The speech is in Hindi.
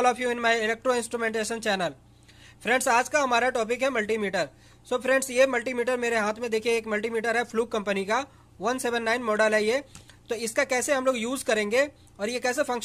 all of you in my electro instrumentation channel friends आज का हमारा टॉपिक है मल्टीमीटर सो so फ्रेंड्स ये मल्टीमीटर मेरे हाथ में देखिए एक मल्टीमीटर है फ्लूक कंपनी का 179 मॉडल है ये तो इसका कैसे हम लोग यूज करेंगे और ये कैसे फंक्शन